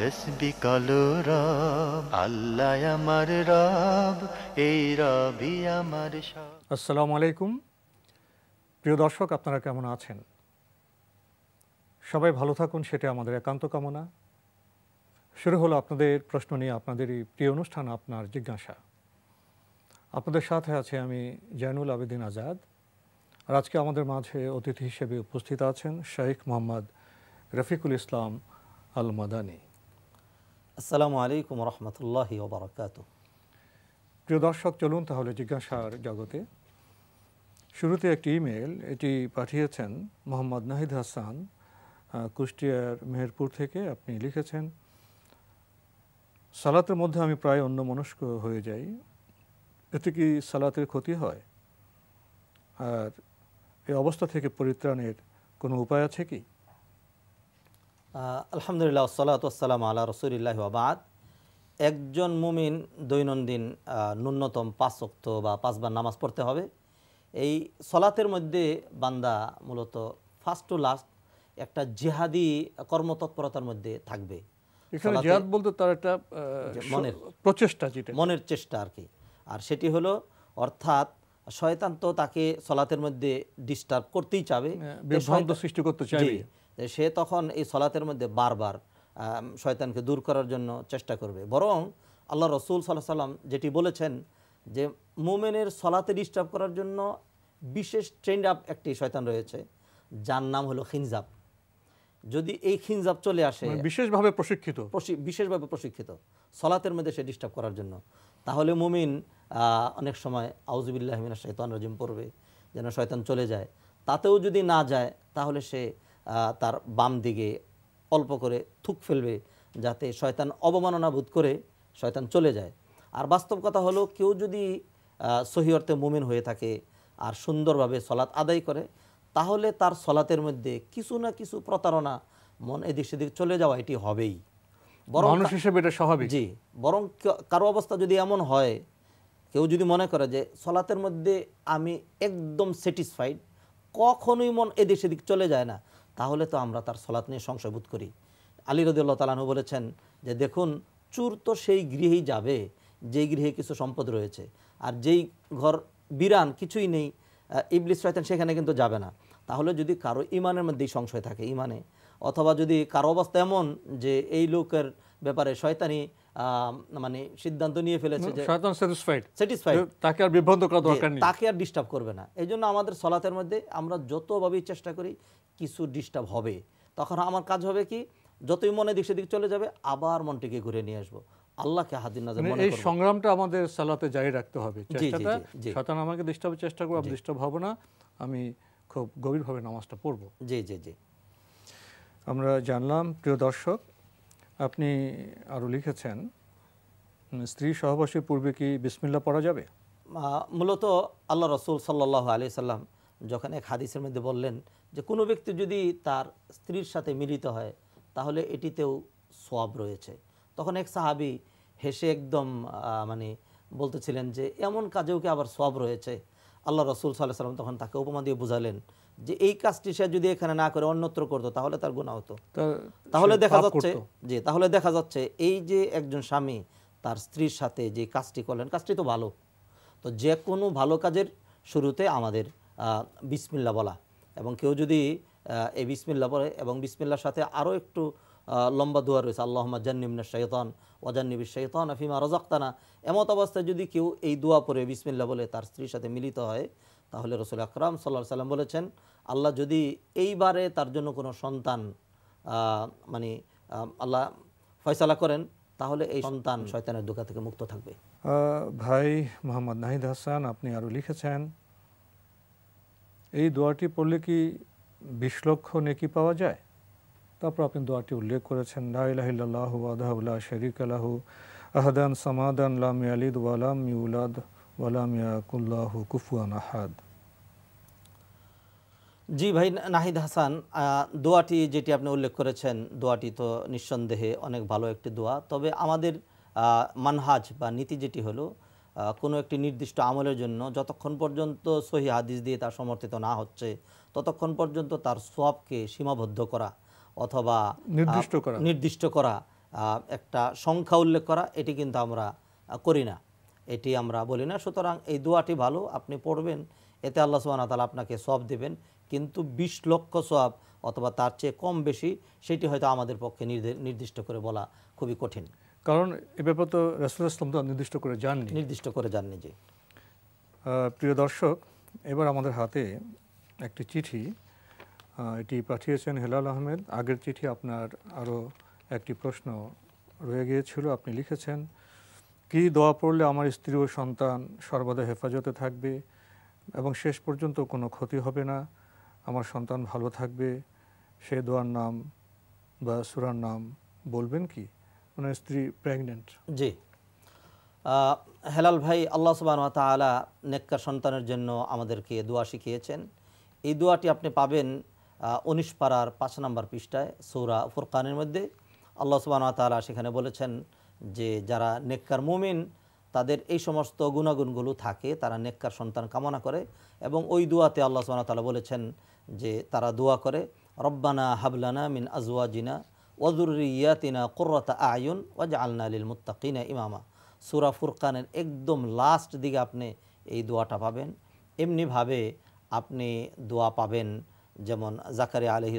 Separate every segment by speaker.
Speaker 1: তসবি রব আল্লাহ আমার রব এই রবি আমার সব আসসালামু আলাইকুম
Speaker 2: প্রিয় দর্শক আপনারা কেমন আছেন সবাই ভালো থাকুন সেটা আমাদের একান্ত কামনা শুরু হলো আপনাদের প্রশ্ন নিয়ে আপনাদেরই প্রিয় অনুষ্ঠান আপনার জিজ্ঞাসা আপনাদের সাথে আছে আমি জয়নুল আবেদিন আজাদ আর আজকে আমাদের মাঝে অতিথি হিসেবে উপস্থিত আছেন শাইখ মোহাম্মদ রফিকুল ইসলাম আল মাদানী আসসালামু আলাইকুম রহমতুল্লাহ ওবরাকাত প্রিয় দর্শক চলুন তাহলে জিজ্ঞাসার জগতে শুরুতে একটি ইমেল এটি পাঠিয়েছেন মোহাম্মদ নাহিদ হাসান কুষ্টিয়ার মেহেরপুর থেকে আপনি লিখেছেন সালাতের মধ্যে আমি প্রায় অন্য মনস্ক হয়ে যাই এতে কি সালাতের ক্ষতি হয়
Speaker 3: আর এই অবস্থা থেকে পরিত্রাণের কোনো উপায় আছে কি আলহামদুলিল্লাহ সাল্লাতাম আল্লাহ রসুলিল্লাহ আবাদ একজন মুমিন দৈনন্দিন ন্যূনতম পাঁচ অক্ত বা পাঁচবার নামাজ পড়তে হবে এই সলাতের মধ্যে বান্দা মূলত ফার্স্ট টু লাস্ট একটা জিহাদি কর্মতৎপরতার মধ্যে থাকবে জিহাদ বলতে তার একটা মনের প্রচেষ্টা যেটা মনের চেষ্টা আর কি আর সেটি হলো অর্থাৎ শয়তান তো তাকে সলাতের মধ্যে ডিস্টার্ব করতেই চাবে হ্যাঁ, সৃষ্টি করতে চাইবে সে তখন এই সলাতের মধ্যে বারবার শয়তানকে দূর করার জন্য চেষ্টা করবে বরং আল্লাহ রসুল সাল্লাহ সাল্লাম যেটি বলেছেন যে মোমেনের সলাতে ডিস্টার্ব করার জন্য বিশেষ ট্রেন্ড আপ একটি শয়তান রয়েছে যার নাম হলো খিনজাব যদি এই খিনজাব চলে আসে মানে বিশেষভাবে প্রশিক্ষিত বিশেষভাবে প্রশিক্ষিত সলাতের মধ্যে সে ডিস্টার্ব করার জন্য তাহলে মুমিন অনেক সময় আউজবিল্লাহমিনা শৈতান রাজিম পড়বে যেন শয়তান চলে যায় তাতেও যদি না যায় তাহলে সে তার বাম দিকে অল্প করে থুক ফেলবে যাতে শয়তান অবমাননা বোধ করে শয়তান চলে যায় আর বাস্তব কথা হলো কেউ যদি সহি অর্থে মুমিন হয়ে থাকে আর সুন্দরভাবে সলাৎ আদায় করে তাহলে তার সলাতের মধ্যে কিছু না কিছু প্রতারণা মন এদিক সেদিক চলে যাওয়া এটি হবেই
Speaker 2: বরং মানুষ হিসেবে এটা স্বাভাবিক জি
Speaker 3: বরং কারো অবস্থা যদি এমন হয় কেউ যদি মনে করে যে সলাতের মধ্যে আমি একদম স্যাটিসফাইড কখনোই মন এদিক সেদিক চলে যায় না তাহলে তো আমরা তার সলাৎ নিয়ে সংশয়বোধ করি আলী রদুল্লাহ তালানু বলেছেন যে দেখুন চুর তো সেই গৃহেই যাবে যেই গৃহে কিছু সম্পদ রয়েছে আর যেই ঘর বিরান কিছুই নেই ইবলিস রয়েছেন সেখানে কিন্তু যাবে না তাহলে যদি কারো ইমানের মধ্যেই সংশয় থাকে ইমানে অথবা যদি কারো অবস্থা এমন যে এই লোকের ব্যাপারে শয়তানি মানে সিদ্ধান্ত নিয়ে ফেলেছে যে শয়তান স্যাটিসফাইড স্যাটিসফাইড তাকে আর বিভ্রান্ত করা দরকার নেই তাকে আর ডিস্টার্ব করবে না এই জন্য আমাদের সলাতের মধ্যে আমরা যতভাবেই চেষ্টা করি কিছু ডিস্টার্ব হবে তখন আমার কাজ হবে কি যতই মনে দিক সেদিক চলে যাবে আবার মনটিকে ঘুরে নিয়ে আসবো আল্লাহকে হাদির নাজার মানে মনে এই
Speaker 2: সংগ্রামটা আমাদের সালাতে জারি রাখতে হবে চেষ্টাটা
Speaker 3: শয়তান আমাকে ডিস্টার্বের চেষ্টা করবে আমি ডিস্টার্ব হব
Speaker 2: না আমি খুব গভীরভাবে নামাজটা পড়ব জি জি জি আমরা জানলাম প্রিয় দর্শক আপনি আরও লিখেছেন স্ত্রী সহবাসের পূর্বে কি বিসমিল্লা পড়া যাবে
Speaker 3: মূলত আল্লাহ রসুল সাল্লাহ আলি সাল্লাম যখন এক হাদিসের মধ্যে বললেন যে কোনো ব্যক্তি যদি তার স্ত্রীর সাথে মিলিত হয় তাহলে এটিতেও সোয়াব রয়েছে তখন এক সাহাবি হেসে একদম মানে বলতেছিলেন যে এমন কাজেও কি আবার সোয়াব রয়েছে আল্লাহ রসুল সাল্লাহ সাল্লাম তখন তাকে উপমা দিয়ে বুঝালেন যে এই কাজটি সে যদি এখানে না করে অন্যত্র করতো তাহলে তার গুণা হতো তাহলে দেখা যাচ্ছে যে তাহলে দেখা যাচ্ছে এই যে একজন স্বামী তার স্ত্রীর সাথে যে কাজটি করলেন কাজটি তো ভালো তো যে কোনো ভালো কাজের শুরুতে আমাদের বিসমিল্লা বলা এবং কেউ যদি এই বিসমিল্লা বলে এবং বিসমিল্লার সাথে আরও একটু লম্বা দোয়া রয়েছে আল্লাহমা জান্নিমনা শৈতন ওয়াজান্নিবি শৈতন আফিমা রজাক্তানা এমত অবস্থায় যদি কেউ এই দোয়া পরে বিসমিল্লা বলে তার স্ত্রীর সাথে মিলিত হয় তাহলে রসুল আকরাম সাল্লা সাল্লাম বলেছেন আল্লাহ যদি এইবারে তার জন্য কোনো সন্তান মানে আল্লাহ ফয়সালা করেন তাহলে এই সন্তান শয়তানের দোকা থেকে মুক্ত থাকবে
Speaker 2: ভাই মোহাম্মদ নাহিদ হাসান আপনি আরও লিখেছেন এই দোয়াটি পড়লে কি বিশ লক্ষ নেকি পাওয়া যায় তারপর আপনি দোয়াটি উল্লেখ করেছেন লাহিল্লাহ আদাহ শেরিক আলাহু আহদান সামাদান লাম ইয়ালিদ ওয়ালাম ইউলাদ জি
Speaker 3: ভাই নাহিদ হাসান দোয়াটি যেটি আপনি উল্লেখ করেছেন দোয়াটি তো নিঃসন্দেহে অনেক ভালো একটি দোয়া তবে আমাদের মানহাজ বা নীতি যেটি হলো কোনো একটি নির্দিষ্ট আমলের জন্য যতক্ষণ পর্যন্ত সহি হাদিস দিয়ে তার সমর্থিত না হচ্ছে ততক্ষণ পর্যন্ত তার সোয়াবকে সীমাবদ্ধ করা অথবা নির্দিষ্ট করা নির্দিষ্ট করা একটা সংখ্যা উল্লেখ করা এটি কিন্তু আমরা করি না এটি আমরা বলি না সুতরাং এই দোয়াটি ভালো আপনি পড়বেন এতে আল্লাহ সুবাহ তালা আপনাকে সব দেবেন কিন্তু বিশ লক্ষ সব অথবা তার চেয়ে কম বেশি সেটি হয়তো আমাদের পক্ষে নির্দিষ্ট করে বলা খুবই কঠিন কারণ এ ব্যাপার তো রাসুল ইসলাম তো নির্দিষ্ট করে যাননি নির্দিষ্ট করে জাননি যে প্রিয় দর্শক এবার আমাদের
Speaker 2: হাতে একটি চিঠি এটি পাঠিয়েছেন হেলাল আহমেদ আগের চিঠি আপনার আরও একটি প্রশ্ন রয়ে গিয়েছিল আপনি লিখেছেন কি দোয়া পড়লে আমার স্ত্রী ও সন্তান সর্বদা হেফাজতে থাকবে এবং শেষ পর্যন্ত কোনো ক্ষতি হবে না আমার সন্তান ভালো থাকবে সে দোয়ার নাম বা সুরার নাম বলবেন কি মানে স্ত্রী প্রেগনেন্ট
Speaker 3: জি হেলাল ভাই আল্লাহ সুবাহ তালা নেককার সন্তানের জন্য আমাদেরকে দোয়া শিখিয়েছেন এই দোয়াটি আপনি পাবেন উনিশ পাড়ার পাঁচ নম্বর পৃষ্ঠায় সৌরা ফুরকানের মধ্যে আল্লাহ সুবাহ তালা সেখানে বলেছেন যে যারা নেককার মুমিন তাদের এই সমস্ত গুণাগুণগুলো থাকে তারা নেককার সন্তান কামনা করে এবং ওই দোয়াতে আল্লাহ সাল তালা বলেছেন যে তারা দোয়া করে রব্বানা হাবলানা মিন আজওয়াজিনা ওয়াজুরিয়াতিনা কোর্রতা আয়ুন ওয়াজ আলনা আলিল মুত্তাকিনা ইমামা সুরা ফুরকানের একদম লাস্ট দিকে আপনি এই দোয়াটা পাবেন এমনিভাবে আপনি দোয়া পাবেন যেমন জাকারিয়া আলহি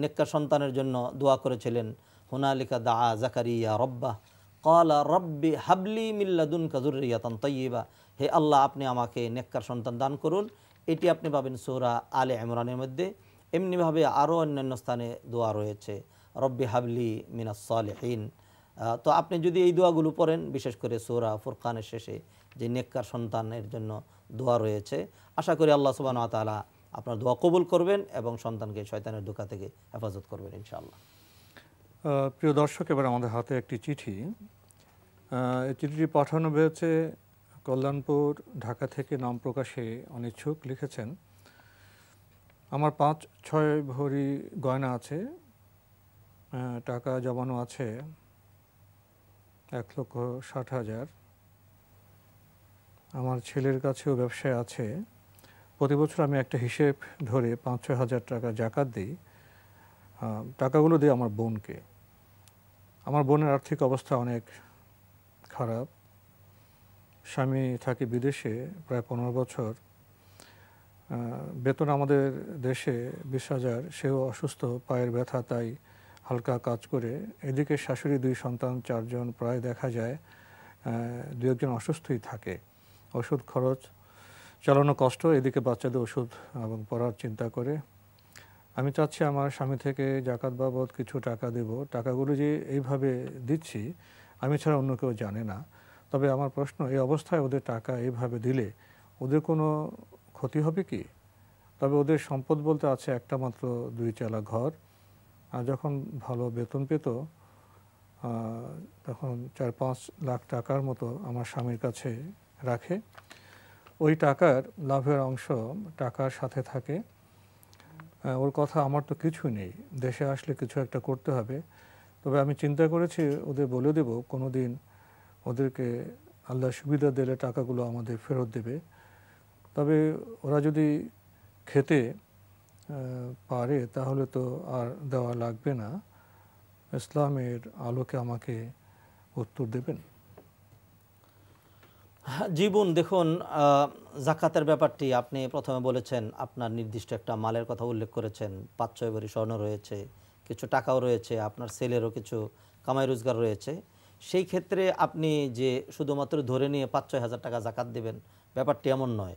Speaker 3: নেককার সন্তানের জন্য দোয়া করেছিলেন হুনালিকা দা জাকারিয়া রব্বা কলা রব্বি হাবলি মিল্লাদুন কাজুরিয়াতন তৈবা হে আল্লাহ আপনি আমাকে নেককার সন্তান দান করুন এটি আপনি পাবেন সৌরা আলে ইমরানের মধ্যে এমনিভাবে আরও অন্যান্য স্থানে দোয়া রয়েছে রব্বি হাবলি মিনাসলেহীন তো আপনি যদি এই দোয়াগুলো পড়েন বিশেষ করে সৌরা ফুরকানের শেষে যে নেককার সন্তানের জন্য দোয়া রয়েছে আশা করি আল্লাহ সুবাহ তালা আপনার দোয়া কবুল করবেন এবং সন্তানকে শয়তানের ধোকা থেকে হেফাজত করবেন ইনশাআল্লাহ
Speaker 2: প্রিয় দর্শক এবার আমাদের হাতে একটি চিঠি চিঠিটি পাঠানো হয়েছে কল্যাণপুর ঢাকা থেকে নাম প্রকাশে অনিচ্ছুক লিখেছেন আমার পাঁচ ছয় ভরি গয়না আছে টাকা জমানো আছে এক লক্ষ ষাট হাজার আমার ছেলের কাছেও ব্যবসায় আছে প্রতি বছর আমি একটা হিসেব ধরে পাঁচ ছয় হাজার টাকা জাকাত দিই টাকাগুলো দিয়ে আমার বোনকে আমার বোনের আর্থিক অবস্থা অনেক খারাপ স্বামী থাকি বিদেশে প্রায় পনেরো বছর বেতন আমাদের দেশে বিশ হাজার সেও অসুস্থ পায়ের ব্যথা তাই হালকা কাজ করে এদিকে শাশুড়ি দুই সন্তান চারজন প্রায় দেখা যায় দু একজন অসুস্থই থাকে ওষুধ খরচ চালানো কষ্ট এদিকে বাচ্চাদের ওষুধ এবং পড়ার চিন্তা করে আমি চাচ্ছি আমার স্বামী থেকে জাকাত বাবদ কিছু টাকা দেব টাকাগুলো যে এইভাবে দিচ্ছি আমি ছাড়া অন্য কেউ জানে না তবে আমার প্রশ্ন এই অবস্থায় ওদের টাকা এইভাবে দিলে ওদের কোনো ক্ষতি হবে কি তবে ওদের সম্পদ বলতে আছে একটা মাত্র দুই চালা ঘর আর যখন ভালো বেতন পেত তখন চার পাঁচ লাখ টাকার মতো আমার স্বামীর কাছে রাখে ওই টাকার লাভের অংশ টাকার সাথে থাকে ওর কথা আমার তো কিছু নেই দেশে আসলে কিছু একটা করতে হবে তবে আমি চিন্তা করেছি ওদের বলে দেব কোনো দিন ওদেরকে আল্লাহ সুবিধা দিলে টাকাগুলো আমাদের ফেরত দেবে তবে ওরা যদি খেতে পারে তাহলে তো আর দেওয়া লাগবে না ইসলামের আলোকে আমাকে উত্তর দেবেন
Speaker 3: জীবন দেখুন জাকাতের ব্যাপারটি আপনি প্রথমে বলেছেন আপনার নির্দিষ্ট একটা মালের কথা উল্লেখ করেছেন পাঁচ ছয় ভরি স্বর্ণ রয়েছে কিছু টাকাও রয়েছে আপনার সেলেরও কিছু কামাই রোজগার রয়েছে সেই ক্ষেত্রে আপনি যে শুধুমাত্র ধরে নিয়ে পাঁচ ছয় হাজার টাকা জাকাত দেবেন ব্যাপারটি এমন নয়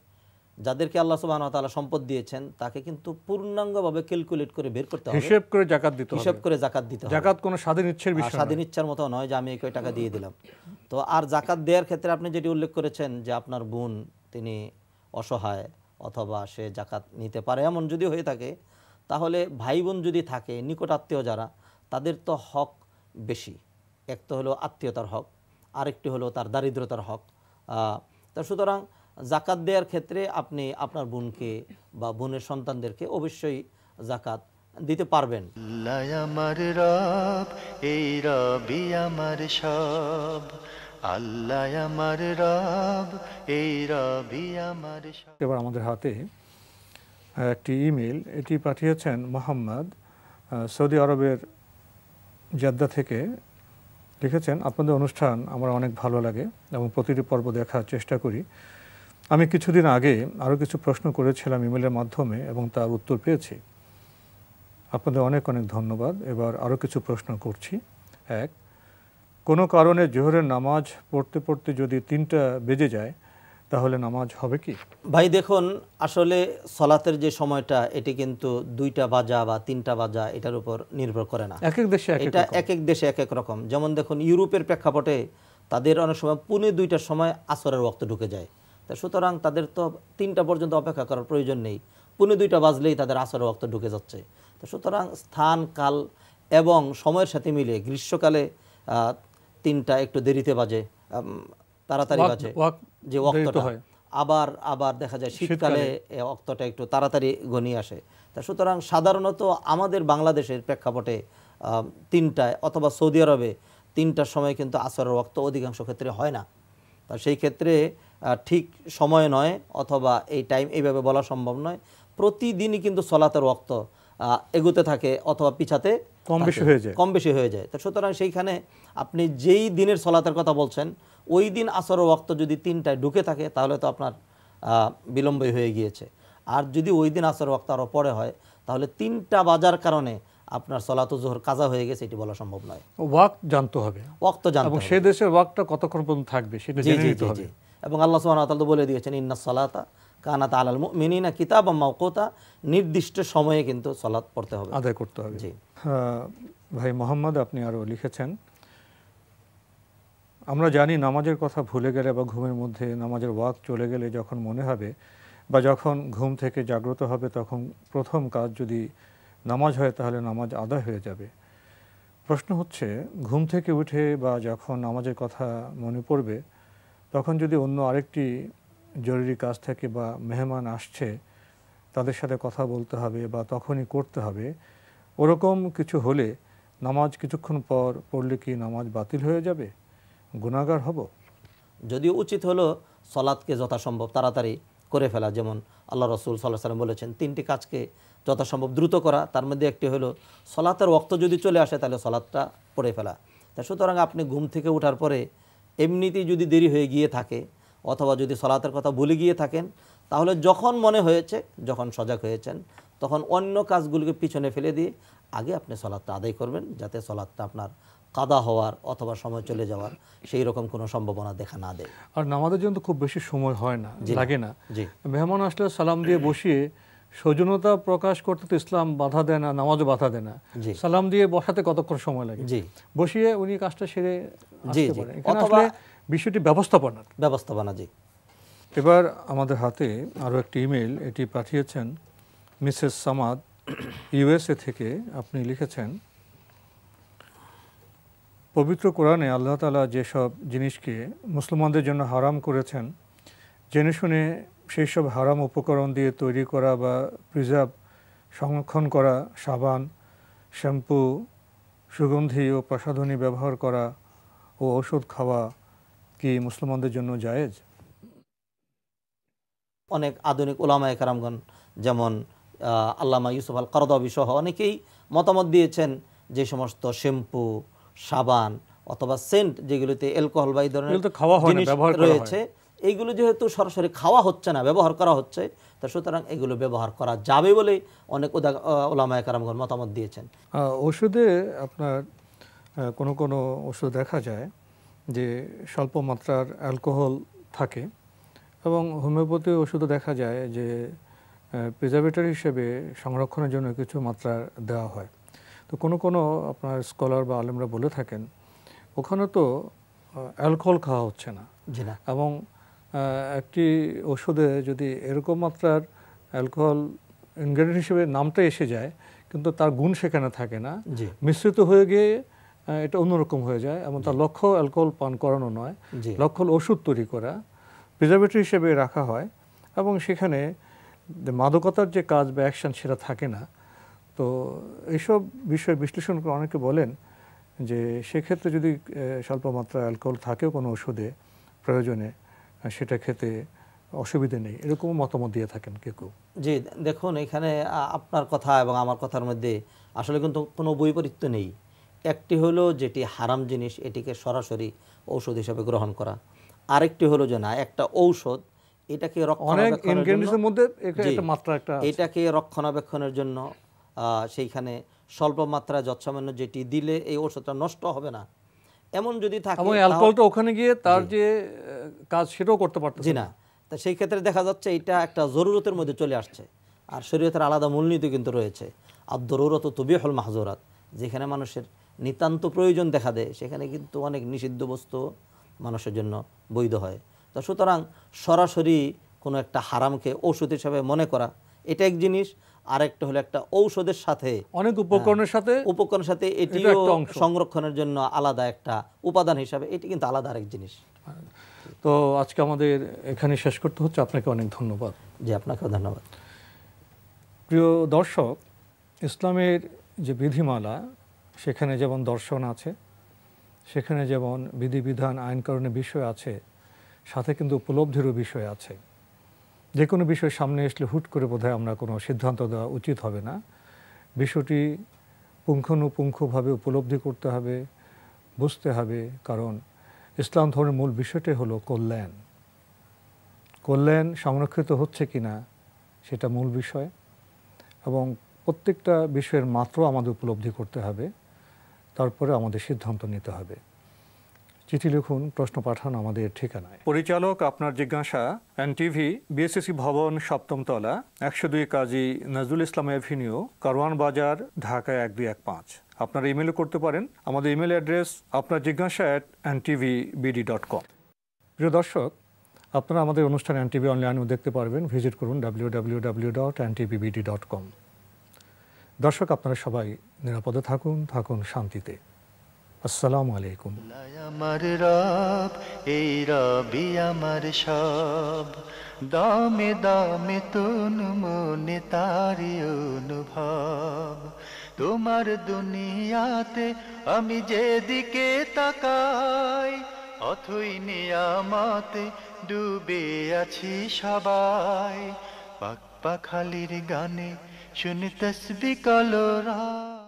Speaker 3: যাদেরকে আল্লাহ সুবাহ তালা সম্পদ দিয়েছেন তাকে কিন্তু পূর্ণাঙ্গভাবে ক্যালকুলেট করে বের করতে হবে হিসেব করে জাকাত দিতে হবে হিসাব করে যাকাত দিতে হবে কোনো স্বাধীন ইচ্ছার বিষয় স্বাধীন ইচ্ছার মতো নয় যে আমি একই টাকা দিয়ে দিলাম তো আর জাকাত দেওয়ার ক্ষেত্রে আপনি যেটি উল্লেখ করেছেন যে আপনার বোন তিনি অসহায় অথবা সে জাকাত নিতে পারে এমন যদি হয়ে থাকে তাহলে ভাই বোন যদি থাকে নিকট আত্মীয় যারা তাদের তো হক বেশি এক তো হলো আত্মীয়তার হক আরেকটি হলো তার দারিদ্রতার হক তা সুতরাং জাকাত দেওয়ার ক্ষেত্রে আপনি আপনার বোনকে বা বোনের সন্তানদেরকে অবশ্যই জাকাত দিতে পারবেন
Speaker 1: আমার রব এই রবি আমার সব আল্লাহ আমার রব এই রবি আমার সব এবার আমাদের হাতে
Speaker 2: একটি ইমেল এটি পাঠিয়েছেন মোহাম্মদ সৌদি আরবের জাদ্দা থেকে লিখেছেন আপনাদের অনুষ্ঠান আমার অনেক ভালো লাগে এবং প্রতিটি পর্ব দেখার চেষ্টা করি আমি কিছুদিন আগে আরও কিছু প্রশ্ন করেছিলাম ইমেলের মাধ্যমে এবং তার উত্তর পেয়েছি আপনাদের অনেক অনেক ধন্যবাদ এবার আরও কিছু প্রশ্ন করছি এক কোনো কারণে জোহরের নামাজ পড়তে পড়তে যদি তিনটা বেজে যায় তাহলে নামাজ হবে কি
Speaker 3: ভাই দেখুন আসলে সলাতের যে সময়টা এটি কিন্তু দুইটা বাজা বা তিনটা বাজা এটার উপর নির্ভর করে না এক এক দেশে এটা এক এক দেশে এক এক রকম যেমন দেখুন ইউরোপের প্রেক্ষাপটে তাদের অনেক সময় পুনে দুইটার সময় আসরের রক্ত ঢুকে যায় তা সুতরাং তাদের তো তিনটা পর্যন্ত অপেক্ষা করার প্রয়োজন নেই পুনে দুইটা বাজলেই তাদের আসর অক্ত ঢুকে যাচ্ছে তো সুতরাং স্থান কাল এবং সময়ের সাথে মিলে গ্রীষ্মকালে তিনটা একটু দেরিতে বাজে তাড়াতাড়ি বাজে যে অক্তটা আবার আবার দেখা যায় শীতকালে অক্তটা একটু তাড়াতাড়ি ঘনিয়ে আসে তা সুতরাং সাধারণত আমাদের বাংলাদেশের প্রেক্ষাপটে তিনটায় অথবা সৌদি আরবে তিনটার সময় কিন্তু আসরের অক্ত অধিকাংশ ক্ষেত্রে হয় না তা সেই ক্ষেত্রে ঠিক সময় নয় অথবা এই টাইম এইভাবে বলা সম্ভব নয় প্রতিদিনই কিন্তু সলাতের ওক্ত এগুতে থাকে অথবা পিছাতে কম বেশি হয়ে যায় কম বেশি হয়ে যায় তো সুতরাং সেইখানে আপনি যেই দিনের সলাতের কথা বলছেন ওই দিন আসরের ওক্ত যদি তিনটায় ঢুকে থাকে তাহলে তো আপনার বিলম্বই হয়ে গিয়েছে আর যদি ওই দিন আসরের ওক্ত আরও পরে হয় তাহলে তিনটা বাজার কারণে আপনার সলাত জোহর কাজা হয়ে গেছে এটি বলা সম্ভব নয় ওয়াক্ত জানতে হবে ওয়াক্ত জানতে এবং সে দেশের ওয়াক্তটা কতক্ষণ পর্যন্ত থাকবে সেটা জেনে নিতে হবে এবং আল্লাহ সুবাহতাল তো বলে দিয়েছেন ইন্না সালাতা কানাত আলাল না কিতাব মাওকোতা নির্দিষ্ট সময়ে কিন্তু সলাৎ পড়তে হবে
Speaker 2: আদায় করতে হবে জি হ্যাঁ, ভাই মোহাম্মদ আপনি আরও লিখেছেন আমরা জানি নামাজের কথা ভুলে গেলে বা ঘুমের মধ্যে নামাজের ওয়াক চলে গেলে যখন মনে হবে বা যখন ঘুম থেকে জাগ্রত হবে তখন প্রথম কাজ যদি নামাজ হয় তাহলে নামাজ আদায় হয়ে যাবে প্রশ্ন হচ্ছে ঘুম থেকে উঠে বা যখন নামাজের কথা মনে পড়বে তখন যদি অন্য আরেকটি জরুরি কাজ থাকে বা মেহমান আসছে তাদের সাথে কথা বলতে হবে বা তখনই করতে হবে ওরকম কিছু হলে নামাজ কিছুক্ষণ পর পড়লে কি নামাজ বাতিল হয়ে যাবে গুণাগার হব
Speaker 3: যদিও উচিত হলো সলাদকে যথাসম্ভব তাড়াতাড়ি করে ফেলা যেমন আল্লাহ রসুল সাল্লাহ সাল্লাম বলেছেন তিনটি কাজকে যথাসম্ভব দ্রুত করা তার মধ্যে একটি হলো সলাতের রক্ত যদি চলে আসে তাহলে সলাদটা পড়ে ফেলা তা সুতরাং আপনি ঘুম থেকে ওঠার পরে এমনিতেই যদি দেরি হয়ে গিয়ে থাকে অথবা যদি সলাতের কথা ভুলে গিয়ে থাকেন তাহলে যখন মনে হয়েছে যখন সজাগ হয়েছেন তখন অন্য কাজগুলোকে পিছনে ফেলে দিয়ে আগে আপনি সলাদটা আদায় করবেন যাতে সলাদটা আপনার কাদা হওয়ার অথবা সময় চলে যাওয়ার সেই রকম কোনো সম্ভাবনা দেখা না দেয়
Speaker 2: আর নামাজের জন্য খুব বেশি সময় হয় না লাগে না জি মেহমান আসলে সালাম দিয়ে বসিয়ে সৌজন্যতা প্রকাশ করতে তো ইসলাম বাধা দেয় না নামাজও বাধা দেয় না সালাম দিয়ে বসাতে কতক্ষণ সময় লাগে জি বসিয়ে উনি কাজটা সেরে জি পারেন আসলে বিষয়টি ব্যবস্থাপনা ব্যবস্থাপনা জি এবার আমাদের হাতে আরও একটি ইমেল এটি পাঠিয়েছেন মিসেস সামাদ ইউএসএ থেকে আপনি লিখেছেন পবিত্র কোরআনে আল্লাহ তালা যেসব জিনিসকে মুসলমানদের জন্য হারাম করেছেন জেনে শুনে সেই সব হারাম উপকরণ দিয়ে তৈরি করা বা প্রিজার্ভ সংরক্ষণ করা সাবান শ্যাম্পু সুগন্ধি ও প্রসাধনী ব্যবহার করা ও ওষুধ খাওয়া কি মুসলমানদের জন্য জায়েজ
Speaker 3: অনেক আধুনিক ওলামায় কারামগণ যেমন আল্লামা ইউসুফ আল করদবি সহ অনেকেই মতামত দিয়েছেন যে সমস্ত শ্যাম্পু সাবান অথবা সেন্ট যেগুলিতে অ্যালকোহল বা এই ধরনের রয়েছে এইগুলো যেহেতু সরাসরি খাওয়া হচ্ছে না ব্যবহার করা হচ্ছে তা সুতরাং এগুলো ব্যবহার করা যাবে বলে অনেক ওলামায় কারামগণ মতামত দিয়েছেন
Speaker 2: ওষুধে আপনার কোনো কোনো ওষুধ দেখা যায় যে স্বল্প মাত্রার অ্যালকোহল থাকে এবং হোমিওপ্যাথি ওষুধও দেখা যায় যে প্রিজার্ভেটর হিসেবে সংরক্ষণের জন্য কিছু মাত্রা দেওয়া হয় তো কোনো কোনো আপনার স্কলার বা আলেমরা বলে থাকেন ওখানে তো অ্যালকোহল খাওয়া হচ্ছে না এবং একটি ওষুধে যদি এরকম মাত্রার অ্যালকোহল ইনগ্রেডিয়েন্ট হিসেবে নামটা এসে যায় কিন্তু তার গুণ সেখানে থাকে না মিশ্রিত হয়ে গিয়ে এটা অন্যরকম হয়ে যায় এবং তার লক্ষ্য অ্যালকোহল পান করানো নয় লক্ষ্য ওষুধ তৈরি করা প্রিজার্ভেটিভ হিসেবে রাখা হয় এবং সেখানে মাদকতার যে কাজ বা অ্যাকশান সেটা থাকে না তো এইসব বিষয়ে বিশ্লেষণ করে অনেকে বলেন যে সেক্ষেত্রে যদি স্বল্প মাত্রা অ্যালকোহল থাকেও কোনো ওষুধে প্রয়োজনে সেটা খেতে অসুবিধে নেই এরকম মতামত দিয়ে থাকেন কেউ কেউ
Speaker 3: জি দেখুন এখানে আপনার কথা এবং আমার কথার মধ্যে আসলে কিন্তু কোনো বৈপরীত্য নেই একটি হলো যেটি হারাম জিনিস এটিকে সরাসরি ঔষধ হিসাবে গ্রহণ করা আরেকটি হলো যে না একটা ঔষধ এটাকে রক্ষণাবেক্ষণের মধ্যে এটাকে রক্ষণাবেক্ষণের জন্য সেইখানে স্বল্প মাত্রায় যৎসামান্য যেটি দিলে এই ঔষধটা নষ্ট হবে না এমন যদি থাকে অ্যালকোহলটা ওখানে গিয়ে তার যে কাজ সেটাও করতে পারতো জি না তা সেই ক্ষেত্রে দেখা যাচ্ছে এটা একটা জরুরতের মধ্যে চলে আসছে আর শরীয়তের আলাদা মূলনীতি কিন্তু রয়েছে আর জরুরত তবি হল মাহজুরাত যেখানে মানুষের নিতান্ত প্রয়োজন দেখা দেয় সেখানে কিন্তু অনেক নিষিদ্ধ বস্তু মানুষের জন্য বৈধ হয় তো সুতরাং সরাসরি কোনো একটা হারামকে ওষুধ হিসাবে মনে করা এটা এক জিনিস আরেকটা হলো একটা ঔষধের সাথে অনেক উপকরণের হ্যাঁ, সাথে উপকরণের সাথে এটিও সংরক্ষণের জন্য আলাদা একটা উপাদান হিসাবে এটি কিন্তু আলাদা আরেক জিনিস
Speaker 2: তো আজকে আমাদের এখানে শেষ করতে হচ্ছে আপনাকে অনেক ধন্যবাদ জি আপনাকেও ধন্যবাদ প্রিয় দর্শক ইসলামের যে বিধিমালা সেখানে যেমন দর্শন আছে সেখানে যেমন বিধিবিধান আইনকরণের বিষয় আছে সাথে কিন্তু উপলব্ধিরও বিষয় আছে যে কোনো বিষয় সামনে আসলে হুট করে বোধহয় আমরা কোনো সিদ্ধান্ত দেওয়া উচিত হবে না বিষয়টি পুঙ্খানুপুঙ্খভাবে উপলব্ধি করতে হবে বুঝতে হবে কারণ ইসলাম ধর্মের মূল বিষয়টি হলো কল্যাণ কল্যাণ সংরক্ষিত হচ্ছে কি না সেটা মূল বিষয় এবং প্রত্যেকটা বিষয়ের মাত্র আমাদের উপলব্ধি করতে হবে তারপরে আমাদের সিদ্ধান্ত নিতে হবে চিঠি লিখুন প্রশ্ন পাঠান আমাদের ঠিকানায় পরিচালক আপনার জিজ্ঞাসা এন টিভি বিএসএসি ভবন সপ্তম তলা একশো দুই কাজী নজরুল ইসলাম অ্যাভিনিউ কারওয়ান বাজার ঢাকা এক দুই এক পাঁচ আপনারা ইমেলও করতে পারেন আমাদের ইমেল অ্যাড্রেস আপনার জিজ্ঞাসা at N TV BD dot com প্রিয় দর্শক আপনারা আমাদের অনুষ্ঠান এন টিভি অনলাইনেও দেখতে পারবেন ভিজিট করুন W W W dot N TV dot com দর্শক আপনারা সবাই নিরাপদে থাকুন থাকুন শান্তিতে আসসালামু আলাইকুম
Speaker 1: আমার রব এই রবি আমার সব দামে দামে তুন মনে তারি অনুভব তোমার দুনিয়াতে আমি যেদিকে তাকাই অথই নিয়ামাতে ডুবে আছি সবাই পাক পাখালির গানে শুনি তসবি কলরা